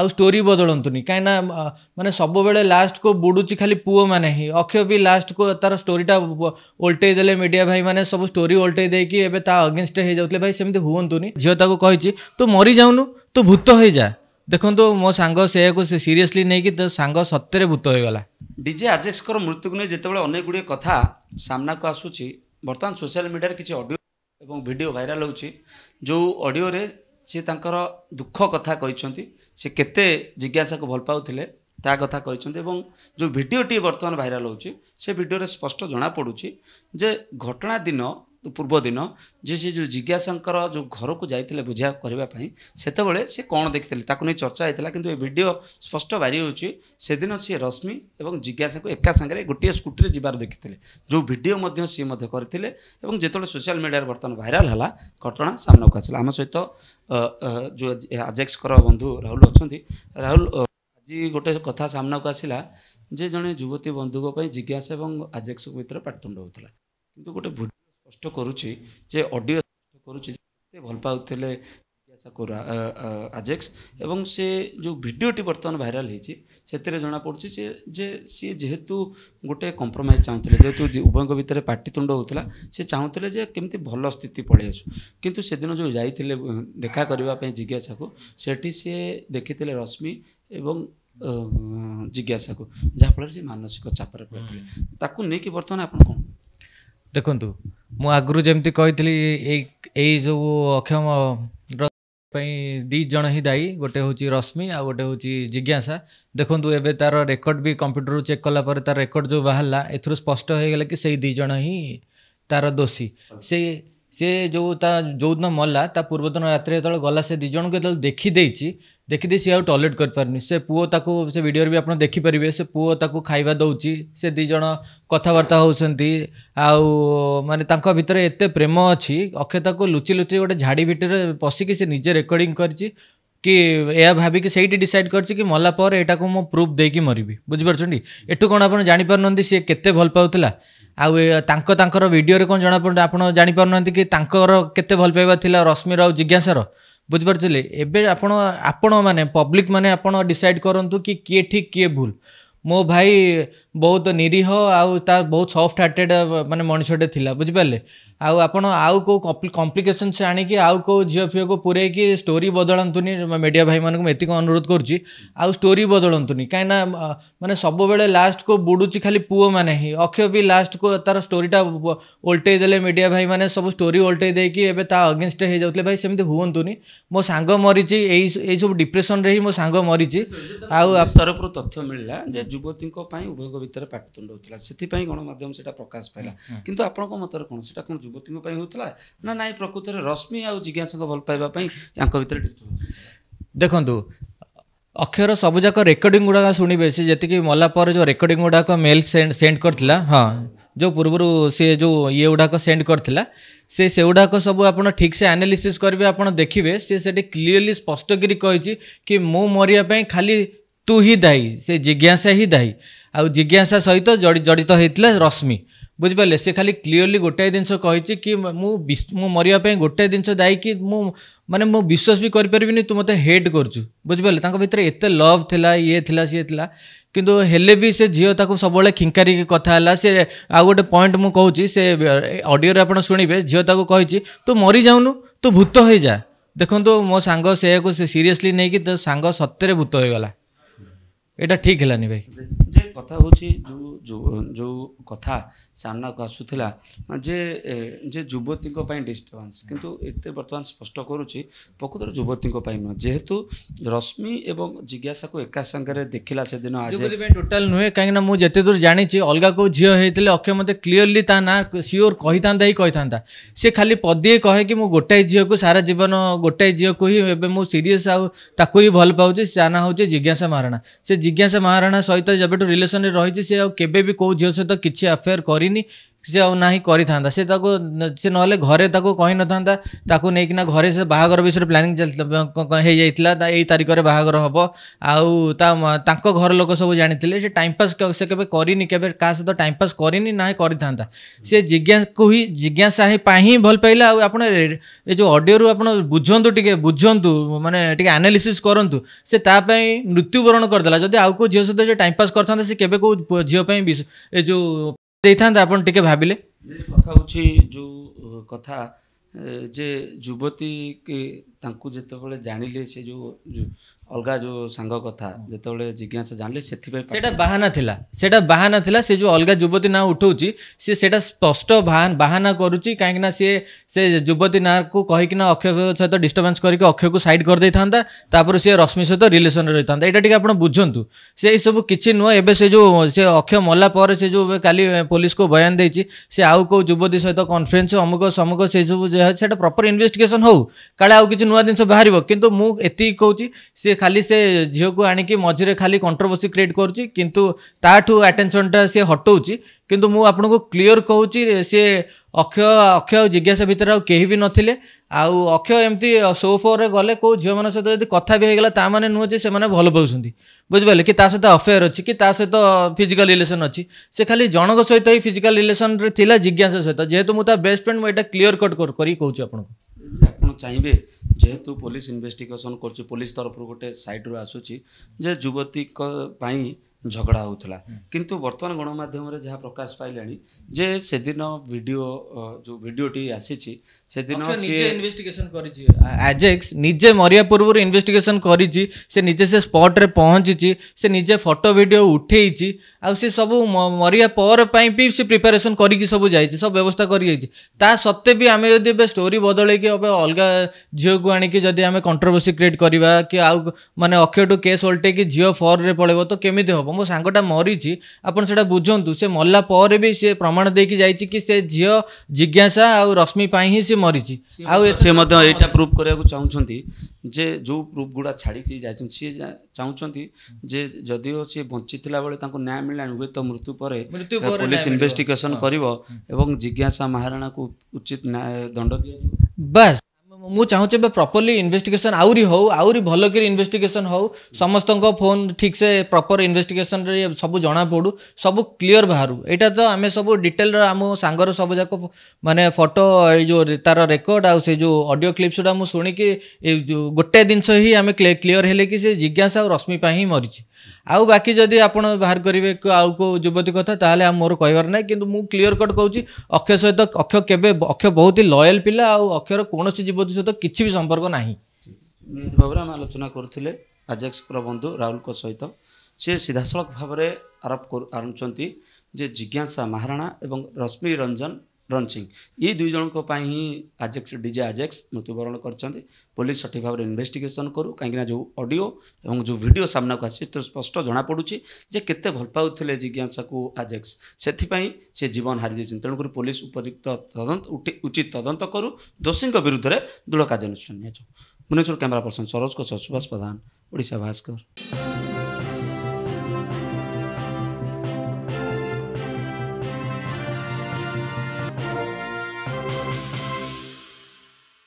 आउ स्टोरी बदलतुनि कहीं मानते सब बड़े लास्ट को बुड़ू खाली पुओ मैने अक्षय भी लास्ट को तार स्टोरीटा ओल्टई मीडिया भाई मैंने सब स्टोरी ओल्टई दे कि अगेन्स्ट हो जाते भाई सेमती हूँ झीलता कही तो मरी जाऊनु तो भूत हो जा देखो तो मो सांग से सीरीयसली नहीं कि तो सांग सत्य भूत हो गला डीजे आजेक्स मृत्यु को नहीं जितेबाला अनेक गुड़े कथा सामना को आसूँ बर्तमान सोशल मीडिया किसी अडियो भिड भाइराल हो जो अडियो ସେ ତାଙ୍କର ଦୁଃଖ କଥା କହିଛନ୍ତି ସେ କେତେ ଜିଜ୍ଞାସାକୁ ଭଲ ପାଉଥିଲେ ତା କଥା କହିଛନ୍ତି ଏବଂ ଯେଉଁ ଭିଡ଼ିଓଟି ବର୍ତ୍ତମାନ ଭାଇରାଲ୍ ହେଉଛି ସେ ଭିଡ଼ିଓରେ ସ୍ପଷ୍ଟ ଜଣାପଡ଼ୁଛି ଯେ ଘଟଣା ଦିନ ପୂର୍ବଦିନ ଯେ ସେ ଯେଉଁ ଜିଜ୍ଞାସାଙ୍କର ଯେଉଁ ଘରକୁ ଯାଇଥିଲେ ବୁଝା କରିବା ପାଇଁ ସେତେବେଳେ ସେ କ'ଣ ଦେଖିଥିଲେ ତାକୁ ନେଇ ଚର୍ଚ୍ଚା ହେଇଥିଲା କିନ୍ତୁ ଏ ଭିଡ଼ିଓ ସ୍ପଷ୍ଟ ବାରି ହେଉଛି ସେଦିନ ସିଏ ରଶ୍ମି ଏବଂ ଜିଜ୍ଞାସାକୁ ଏକା ସାଙ୍ଗରେ ଗୋଟିଏ ସ୍କୁଟିରେ ଯିବାର ଦେଖିଥିଲେ ଯେଉଁ ଭିଡ଼ିଓ ମଧ୍ୟ ସିଏ ମଧ୍ୟ କରିଥିଲେ ଏବଂ ଯେତେବେଳେ ସୋସିଆଲ ମିଡ଼ିଆରେ ବର୍ତ୍ତମାନ ଭାଇରାଲ ହେଲା ଘଟଣା ସାମ୍ନାକୁ ଆସିଲା ଆମ ସହିତ ଯେଉଁ ଆଜେକ୍ସଙ୍କର ବନ୍ଧୁ ରାହୁଲ ଅଛନ୍ତି ରାହୁଲ ଆଜି ଗୋଟେ କଥା ସାମ୍ନାକୁ ଆସିଲା ଯେ ଜଣେ ଯୁବତୀ ବନ୍ଧୁଙ୍କ ପାଇଁ ଜିଜ୍ଞାସା ଏବଂ ଆଜେକ୍ସଙ୍କ ଭିତରେ ପାଟିତୁଣ୍ଡ ହେଉଥିଲା କିନ୍ତୁ ଗୋଟେ କଷ୍ଟ କରୁଛି ଯେ ଅଡ଼ିଓ କରୁଛି ଏତେ ଭଲ ପାଉଥିଲେ ଆଜେକ୍ସ ଏବଂ ସେ ଯେଉଁ ଭିଡ଼ିଓଟି ବର୍ତ୍ତମାନ ଭାଇରାଲ୍ ହେଇଛି ସେଥିରେ ଜଣାପଡ଼ୁଛି ଯେ ଯେ ସିଏ ଯେହେତୁ ଗୋଟେ କମ୍ପ୍ରମାଇଜ୍ ଚାହୁଁଥିଲେ ଯେହେତୁ ଉଭୟଙ୍କ ଭିତରେ ପାଟିତୁଣ୍ଡ ହେଉଥିଲା ସେ ଚାହୁଁଥିଲେ ଯେ କେମିତି ଭଲ ସ୍ଥିତି ପଳେଇ ଆସୁ କିନ୍ତୁ ସେଦିନ ଯେଉଁ ଯାଇଥିଲେ ଦେଖା କରିବା ପାଇଁ ଜିଜ୍ଞାସାକୁ ସେଠି ସିଏ ଦେଖିଥିଲେ ରଶ୍ମି ଏବଂ ଜିଜ୍ଞାସାକୁ ଯାହାଫଳରେ ସେ ମାନସିକ ଚାପରେ ପଡ଼ିଥିଲେ ତାକୁ ନେଇକି ବର୍ତ୍ତମାନ ଆପଣ କ'ଣ ଦେଖନ୍ତୁ ମୁଁ ଆଗରୁ ଯେମିତି କହିଥିଲି ଏଇ ଏଇ ଯେଉଁ ଅକ୍ଷମ ପାଇଁ ଦୁଇ ଜଣ ହିଁ ଦାୟୀ ଗୋଟେ ହେଉଛି ରଶ୍ମି ଆଉ ଗୋଟେ ହେଉଛି ଜିଜ୍ଞାସା ଦେଖନ୍ତୁ ଏବେ ତାର ରେକର୍ଡ଼ ବି କମ୍ପ୍ୟୁଟରରୁ ଚେକ୍ କଲା ପରେ ତାର ରେକର୍ଡ଼ ଯେଉଁ ବାହାରିଲା ଏଥିରୁ ସ୍ପଷ୍ଟ ହେଇଗଲା କି ସେଇ ଦୁଇ ଜଣ ହିଁ ତାର ଦୋଷୀ ସେଇ ସେ ଯେଉଁ ତା ଯେଉଁଦିନ ମଲା ତା ପୂର୍ବଦିନ ରାତିରେ ଯେତେବେଳେ ଗଲା ସେ ଦୁଇ ଜଣଙ୍କୁ ଯେତେବେଳେ ଦେଖିଦେଇଛି ଦେଖିଦେଇ ସିଏ ଆଉ ଟଏଲେଟ୍ କରିପାରୁନି ସେ ପୁଅ ତାକୁ ସେ ଭିଡ଼ିଓରେ ବି ଆପଣ ଦେଖିପାରିବେ ସେ ପୁଅ ତାକୁ ଖାଇବା ଦେଉଛି ସେ ଦୁଇ ଜଣ କଥାବାର୍ତ୍ତା ହେଉଛନ୍ତି ଆଉ ମାନେ ତାଙ୍କ ଭିତରେ ଏତେ ପ୍ରେମ ଅଛି ଅକ୍ଷତାକୁ ଲୁଚି ଲୁଚି ଗୋଟେ ଝାଡ଼ି ଭିତରେ ପଶିକି ସେ ନିଜେ ରେକର୍ଡ଼ିଂ କରିଛି କି ଏହା ଭାବିକି ସେଇଠି ଡିସାଇଡ୍ କରିଛି କି ମଲା ପରେ ଏଇଟାକୁ ମୁଁ ପ୍ରୁଫ୍ ଦେଇକି ମରିବି ବୁଝିପାରୁଛନ୍ତି ଏଠୁ କ'ଣ ଆପଣ ଜାଣିପାରୁନାହାନ୍ତି ସିଏ କେତେ ଭଲ ପାଉଥିଲା ଆଉ ତାଙ୍କ ତାଙ୍କର ଭିଡ଼ିଓରେ କ'ଣ ଜଣାପଡ଼ୁନି ଆପଣ ଜାଣିପାରୁନାହାନ୍ତି କି ତାଙ୍କର କେତେ ଭଲ ପାଇବା ଥିଲା ରଶ୍ମିର ଆଉ ଜିଜ୍ଞାସାର ବୁଝିପାରୁଥିଲେ ଏବେ ଆପଣ ଆପଣମାନେ ପବ୍ଲିକ୍ ମାନେ ଆପଣ ଡିସାଇଡ଼୍ କରନ୍ତୁ କି କିଏ ଠିକ୍ କିଏ ଭୁଲ ମୋ ଭାଇ ବହୁତ ନିରୀହ ଆଉ ତା ବହୁତ ସଫ୍ଟ ହାର୍ଟେଡ୍ ମାନେ ମଣିଷଟେ ଥିଲା ବୁଝିପାରିଲେ ଆଉ ଆପଣ ଆଉ କେଉଁ କମ୍ପ୍ଲିକେସନ୍ସ ଆଣିକି ଆଉ କେଉଁ ଝିଅ ଫିଅକୁ ପୁରେଇକି ଷ୍ଟୋରି ବଦଳାନ୍ତୁନି ମିଡ଼ିଆ ଭାଇମାନଙ୍କୁ ମୁଁ ଏତିକି ଅନୁରୋଧ କରୁଛି ଆଉ ଷ୍ଟୋରି ବଦଳାନ୍ତୁନି କାହିଁକିନା ମାନେ ସବୁବେଳେ ଲାଷ୍ଟକୁ ବୁଡ଼ୁଛି ଖାଲି ପୁଅମାନେ ହିଁ ଅକ୍ଷୟ ବି ଲାଷ୍ଟକୁ ତାର ଷ୍ଟୋରିଟା ଓଲଟେଇ ଦେଲେ ମିଡ଼ିଆ ଭାଇମାନେ ସବୁ ଷ୍ଟୋରି ଓଲଟେଇ ଦେଇକି ଏବେ ତା ଅଗେନଷ୍ଟରେ ହେଇଯାଉଥିଲେ ଭାଇ ସେମିତି ହୁଅନ୍ତୁନି ମୋ ସାଙ୍ଗ ମରିଛି ଏଇ ଏଇସବୁ ଡିପ୍ରେସନ୍ରେ ହିଁ ମୋ ସାଙ୍ଗ ମରିଛି ଆଉ ତରଫରୁ ତଥ୍ୟ ମିଳିଲା ଯେ ଯୁବତୀଙ୍କ ପାଇଁ ଉଭୟଙ୍କ भितरे पाटतुंड होता से गणमाम से प्रकाश पाला कि मतर कौन से कौन जुवती होता ना ना प्रकृत रश्मि आ जिज्ञासा भल पाइबापी देखु अक्षर सबूक रेकर्ड गुड़ा शुणे से जी मलापर जो रेकर्ड गुड़ाक मेल सेंड कर हाँ जो पूर्व सी जो ये गुड़ाक सेंड कर से से गुड़ाक सब आप ठीक से आनालीसीस करेंगे आप देखिए सी से क्लीअरली स्पष्टगिरी कि मु मरिया खाली तू ही दाई से जिज्ञासा ही दायी ଆଉ ଜିଜ୍ଞାସା ସହିତ ଜଡ଼ିତ ହେଇଥିଲା ରଶ୍ମି ବୁଝିପାରିଲେ ସେ ଖାଲି କ୍ଲିଅରଲି ଗୋଟାଏ ଜିନିଷ କହିଛି କି ମୁଁ ମୁଁ ମରିବା ପାଇଁ ଗୋଟାଏ ଜିନିଷ ଦେଇକି ମୁଁ ମାନେ ମୁଁ ବିଶ୍ୱାସ ବି କରିପାରିବିନି ତୁ ମୋତେ ହେଟ୍ କରୁଛୁ ବୁଝିପାରିଲେ ତାଙ୍କ ଭିତରେ ଏତେ ଲଭ୍ ଥିଲା ଇଏ ଥିଲା ସିଏ ଥିଲା କିନ୍ତୁ ହେଲେ ବି ସେ ଝିଅ ତାକୁ ସବୁବେଳେ ଖିଙ୍କାରିକି କଥା ହେଲା ସେ ଆଉ ଗୋଟେ ପଏଣ୍ଟ ମୁଁ କହୁଛି ସେ ଅଡ଼ିଓରେ ଆପଣ ଶୁଣିବେ ଝିଅ ତାକୁ କହିଛି ତୁ ମରିଯାଉନୁ ତୁ ଭୂତ ହେଇଯା ଦେଖନ୍ତୁ ମୋ ସାଙ୍ଗ ସେୟାକୁ ସେ ସିରିୟସଲି ନେଇକି ତୋ ସାଙ୍ଗ ସତରେ ଭୂତ ହେଇଗଲା ଏଇଟା ଠିକ୍ ହେଲାନି ଭାଇ ଯେ କଥା ହେଉଛି ଯେଉଁ ଯେଉଁ କଥା ସାମ୍ନାକୁ ଆସୁଥିଲା ଯେ ଯେ ଯୁବତୀଙ୍କ ପାଇଁ ଡିଷ୍ଟର୍ବାନ୍ସ କିନ୍ତୁ ଏତେ ବର୍ତ୍ତମାନ ସ୍ପଷ୍ଟ କରୁଛି ପ୍ରକୃତରେ ଯୁବତୀଙ୍କ ପାଇଁ ନୁହଁ ଯେହେତୁ ରଶ୍ମି ଏବଂ ଜିଜ୍ଞାସାକୁ ଏକା ସାଙ୍ଗରେ ଦେଖିଲା ସେଦିନ ଯୁବତୀ ପାଇଁ ଟୋଟାଲ ନୁହେଁ କାହିଁକିନା ମୁଁ ଯେତେ ଦୂର ଜାଣିଛି ଅଲଗା କେଉଁ ଝିଅ ହେଇଥିଲେ ଅକ୍ଷୟ ମୋତେ କ୍ଲିଅରଲି ତା ନାଁ ସିଓର କହିଥାନ୍ତା ହିଁ କହିଥାନ୍ତା ସେ ଖାଲି ପଦିଏ କହେ କି ମୁଁ ଗୋଟାଏ ଝିଅକୁ ସାରା ଜୀବନ ଗୋଟାଏ ଝିଅକୁ ହିଁ ଏବେ ମୁଁ ସିରିୟସ୍ ଆଉ ତାକୁ ହିଁ ଭଲ ପାଉଛି ତା ନାଁ ହେଉଛି ଜିଜ୍ଞାସା ମହାରଣା ସେ जिज्ञासा महाराणा सहित जब रिलेसन रही सी आउ के कौ झील सहित किसी अफेयर करनी ସେ ଆଉ ନାହିଁ କରିଥାନ୍ତା ସେ ତାକୁ ସେ ନହେଲେ ଘରେ ତାକୁ କହିନଥାନ୍ତା ତାକୁ ନେଇକିନା ଘରେ ସେ ବାହାଘର ବିଷୟରେ ପ୍ଲାନିଂ ହେଇଯାଇଥିଲା ଏଇ ତାରିଖରେ ବାହାଘର ହେବ ଆଉ ତା ତାଙ୍କ ଘର ଲୋକ ସବୁ ଜାଣିଥିଲେ ସେ ଟାଇମ୍ ପାସ୍ ସେ କେବେ କରିନି କେବେ କାହା ସହିତ ଟାଇମ୍ ପାସ୍ କରିନି ନା କରିଥାନ୍ତା ସେ ଜିଜ୍ଞାସାକୁ ହିଁ ଜିଜ୍ଞାସା ପାଇଁ ହିଁ ଭଲ ପାଇଲା ଆଉ ଆପଣ ଏ ଯେଉଁ ଅଡ଼ିଓରୁ ଆପଣ ବୁଝନ୍ତୁ ଟିକେ ବୁଝନ୍ତୁ ମାନେ ଟିକେ ଆନାଲିସିସ୍ କରନ୍ତୁ ସେ ତା ପାଇଁ ମୃତ୍ୟୁବରଣ କରିଦେଲା ଯଦି ଆଉ କେଉଁ ଝିଅ ସହିତ ଟାଇମ୍ ପାସ୍ କରିଥାନ୍ତା ସେ କେବେ କେଉଁ ଝିଅ ପାଇଁ ଏ ଯେଉଁ ଦେଇଥାନ୍ତା ଆପଣ ଟିକେ ଭାବିଲେ କଥା ହେଉଛି ଯେଉଁ କଥା ଯେ ଯୁବତୀ କି ତାଙ୍କୁ ଯେତେବେଳେ ଜାଣିଲେ ସେ ଯେଉଁ ଅଲଗା ଯୋଉ ସାଙ୍ଗ କଥା ଯେତେବେଳେ ଜିଜ୍ଞାସା ଜାଣିଲେ ସେଥିପାଇଁ ସେଟା ବାହାନା ଥିଲା ସେଟା ବାହାନା ଥିଲା ସେ ଯୋଉ ଅଲଗା ଯୁବତୀ ନାଁ ଉଠଉଛି ସିଏ ସେଟା ସ୍ପଷ୍ଟ ବାହାନା କରୁଛି କାହିଁକିନା ସିଏ ସେ ଯୁବତୀ ନାଁକୁ କହିକିନା ଅକ୍ଷୟ ସହିତ ଡିଷ୍ଟର୍ବାନ୍ସ କରିକି ଅକ୍ଷୟକୁ ସାଇଡ୍ କରିଦେଇଥାନ୍ତା ତାପରେ ସିଏ ରଶ୍ମି ସହିତ ରିଲେସନ୍ରେ ରହିଥାନ୍ତା ଏଇଟା ଟିକେ ଆପଣ ବୁଝନ୍ତୁ ସେ ଏଇସବୁ କିଛି ନୁହଁ ଏବେ ସେ ଯୋଉ ସେ ଅକ୍ଷୟ ମଲା ପରେ ସେ ଯୋଉ କାଲି ପୋଲିସକୁ ବୟାନ ଦେଇଛି ସେ ଆଉ କେଉଁ ଯୁବତୀ ସହିତ କନଫରେନ୍ସ ଅମୁକ ସମୁକ ସେସବୁ ଯାହା ସେଟା ପ୍ରପର୍ ଇନଭେଷ୍ଟିଗେସନ୍ ହଉ କାଳେ ଆଉ କିଛି ନୂଆ ଜିନିଷ ବାହାରିବ କିନ୍ତୁ ମୁଁ ଏତିକି କହୁଛି ସିଏ ଖାଲି ସେ ଝିଅକୁ ଆଣିକି ମଝିରେ ଖାଲି କଣ୍ଟ୍ରୋଭର୍ସି କ୍ରିଏଟ୍ କରୁଛି କିନ୍ତୁ ତାଠୁ ଆଟେନସନ୍ଟା ସିଏ ହଟଉଛି କିନ୍ତୁ ମୁଁ ଆପଣଙ୍କୁ କ୍ଲିଅର୍ କହୁଛି ସିଏ ଅକ୍ଷୟ ଅକ୍ଷୟ ଆଉ ଜିଜ୍ଞାସା ଭିତରେ ଆଉ କେହି ବି ନଥିଲେ ଆଉ ଅକ୍ଷୟ ଏମିତି ସୋ ଫୋରେ ଗଲେ କେଉଁ ଝିଅମାନଙ୍କ ସହିତ ଯଦି କଥା ବି ହେଇଗଲା ତା ମାନେ ନୁହେଁ ଯେ ସେମାନେ ଭଲ ପାଉଛନ୍ତି ବୁଝିପାରିଲେ କି ତା ସହିତ ଅଫେୟାର ଅଛି କି ତା ସହିତ ଫିଜିକାଲ ରିଲେସନ୍ ଅଛି ସେ ଖାଲି ଜଣଙ୍କ ସହିତ ହିଁ ଫିଜିକାଲ ରିଲେସନ୍ରେ ଥିଲା ଜିଜ୍ଞାସା ସହିତ ଯେହେତୁ ମୁଁ ତା ବେଷ୍ଟ ଫ୍ରେଣ୍ଡ ମୁଁ ଏଇଟା କ୍ଲିଅର କଟ୍ କରିକି କହୁଛି ଆପଣଙ୍କୁ ଆପଣ ଚାହିଁବେ ଯେହେତୁ ପୋଲିସ ଇନଭେଷ୍ଟିଗେସନ୍ କରୁଛି ପୋଲିସ ତରଫରୁ ଗୋଟେ ସାଇଡ଼ରୁ ଆସୁଛି ଯେ ଯୁବତୀଙ୍କ ପାଇଁ ଝଗଡ଼ା ହେଉଥିଲା କିନ୍ତୁ ବର୍ତ୍ତମାନ ଗଣମାଧ୍ୟମରେ ଯାହା ପ୍ରକାଶ ପାଇଲାଣି ଯେ ସେଦିନ ଭିଡ଼ିଓ ଯେଉଁ ଭିଡ଼ିଓଟି ଆସିଛି ସେଦିନ ସିଏ ଇନଭେଷ୍ଟିଗେସନ କରିଛି ଆଜେକ୍ସ ନିଜେ ମରିବା ପୂର୍ବରୁ ଇନଭେଷ୍ଟିଗେସନ କରିଛି ସେ ନିଜେ ସେ ସ୍ପଟରେ ପହଞ୍ଚିଛି ସେ ନିଜେ ଫଟୋ ଭିଡ଼ିଓ ଉଠେଇଛି ଆଉ ସେ ସବୁ ମରିବା ପରେ ପାଇଁ ବି ସେ ପ୍ରିପାରେସନ କରିକି ସବୁ ଯାଇଛି ସବୁ ବ୍ୟବସ୍ଥା କରିଯାଇଛି ତା ସତ୍ତ୍ୱେ ବି ଆମେ ଯଦି ଏବେ ଷ୍ଟୋରି ବଦଳେଇକି ଏବେ ଅଲଗା ଝିଅକୁ ଆଣିକି ଯଦି ଆମେ କଣ୍ଟ୍ରୋଭର୍ସି କ୍ରିଏଟ୍ କରିବା କି ଆଉ ମାନେ ଅକ୍ଷୟଠୁ କେସ୍ ଓଲଟେଇକି ଝିଅ ଫୋର୍ରେ ପଳେଇବ ତ କେମିତି ହେବ ହେବ ମୋ ସାଙ୍ଗଟା ମରିଛି ଆପଣ ସେଇଟା ବୁଝନ୍ତୁ ସେ ମଲା ପରେ ବି ସେ ପ୍ରମାଣ ଦେଇକି ଯାଇଛି କି ସେ ଝିଅ ଜିଜ୍ଞାସା ଆଉ ରଶ୍ମି ପାଇଁ ହିଁ ସେ ମରିଛି ଆଉ ସେ ମଧ୍ୟ ଏଇଟା ପ୍ରୁଭ୍ କରିବାକୁ ଚାହୁଁଛନ୍ତି ଯେ ଯେଉଁ ପ୍ରୁଫ୍ ଗୁଡ଼ା ଛାଡ଼ିକି ଯାଇଛନ୍ତି ସିଏ ଚାହୁଁଛନ୍ତି ଯେ ଯଦିଓ ସିଏ ବଞ୍ଚିଥିଲା ବେଳେ ତାଙ୍କୁ ନ୍ୟାୟ ମିଳିଲାଣି ହୁଏତ ମୃତ୍ୟୁ ପରେ ପୋଲିସ ଇନଭେଷ୍ଟିଗେସନ୍ କରିବ ଏବଂ ଜିଜ୍ଞାସା ମହାରାଣାକୁ ଉଚିତ ଦଣ୍ଡ ଦିଆଯିବ ବାସ୍ ମୁଁ ଚାହୁଁଛି ଏବେ ପ୍ରପରଲି ଇନଭେଷ୍ଟିଗେସନ୍ ଆହୁରି ହଉ ଆହୁରି ଭଲକିରି ଇନଭେଷ୍ଟିଗେସନ୍ ହଉ ସମସ୍ତଙ୍କ ଫୋନ୍ ଠିକ୍ସେ ପ୍ରପର ଇନଭେଷ୍ଟିଗେସନ୍ରେ ସବୁ ଜଣାପଡ଼ୁ ସବୁ କ୍ଲିଅର୍ ବାହାରୁ ଏଇଟା ତ ଆମେ ସବୁ ଡିଟେଲ୍ର ଆମ ସାଙ୍ଗର ସବୁଯାକ ମାନେ ଫଟୋ ଏଇ ଯେଉଁ ତାର ରେକର୍ଡ ଆଉ ସେ ଯେଉଁ ଅଡ଼ିଓ କ୍ଲିପ୍ସଗୁଡ଼ା ମୁଁ ଶୁଣିକି ଏ ଯେଉଁ ଗୋଟେ ଜିନିଷ ହିଁ ଆମେ କ୍ଲିଅର୍ ହେଲେ କି ସେ ଜିଜ୍ଞାସା ଆଉ ରଶ୍ମି ପାଇଁ ହିଁ ମରିଛି ଆଉ ବାକି ଯଦି ଆପଣ ବାହାର କରିବେ ଆଉ କେଉଁ ଯୁବତୀ କଥା ତାହେଲେ ଆମ ମୋର କହିବାର ନାହିଁ କିନ୍ତୁ ମୁଁ କ୍ଲିଅର କଟ୍ କହୁଛି ଅକ୍ଷୟ ସହିତ ଅକ୍ଷୟ କେବେ ଅକ୍ଷୟ ବହୁତ ଲୟାଲ ପିଲା ଆଉ ଅକ୍ଷୟର କୌଣସି ଯୁବତୀ ସହିତ କିଛି ବି ସମ୍ପର୍କ ନାହିଁ ଭାବରେ ଆମେ ଆଲୋଚନା କରୁଥିଲେ ଆଜାକ୍ସଙ୍କର ବନ୍ଧୁ ରାହୁଲଙ୍କ ସହିତ ସେ ସିଧାସଳଖ ଭାବରେ ଆରୋପ ଆଣୁଛନ୍ତି ଯେ ଜିଜ୍ଞାସା ମହାରାଣା ଏବଂ ରଶ୍ମି ରଞ୍ଜନ ରନ୍ ସିଂ ଏଇ ଦୁଇ ଜଣଙ୍କ ପାଇଁ ହିଁ ଆଜେକ୍ସ ଡିଜେ ଆଜେକ୍ସ ମୃତ୍ୟୁବରଣ କରିଛନ୍ତି ପୋଲିସ ସଠିକ୍ ଭାବରେ ଇନଭେଷ୍ଟିଗେସନ୍ କରୁ କାହିଁକିନା ଯେଉଁ ଅଡ଼ିଓ ଏବଂ ଯେଉଁ ଭିଡ଼ିଓ ସାମ୍ନାକୁ ଆସିଛି ସେଥିରୁ ସ୍ପଷ୍ଟ ଜଣାପଡ଼ୁଛି ଯେ କେତେ ଭଲ ପାଉଥିଲେ ଜିଜ୍ଞାସାକୁ ଆଜେକ୍ସ ସେଥିପାଇଁ ସେ ଜୀବନ ହାରି ଦେଇଛନ୍ତି ତେଣୁକରି ପୋଲିସ ଉପଯୁକ୍ତ ତଦନ୍ତ ଉଚିତ ତଦନ୍ତ କରୁ ଦୋଷୀଙ୍କ ବିରୁଦ୍ଧରେ ଦୃଢ଼ କାର୍ଯ୍ୟାନୁଷ୍ଠାନ ନିଆଯାଉ ଭୁବନେଶ୍ୱର କ୍ୟାମେରା ପର୍ସନ୍ ସରୋଜଙ୍କ ସହ ସୁଭାଷ ପ୍ରଧାନ ଓଡ଼ିଶା ଭାସ୍କର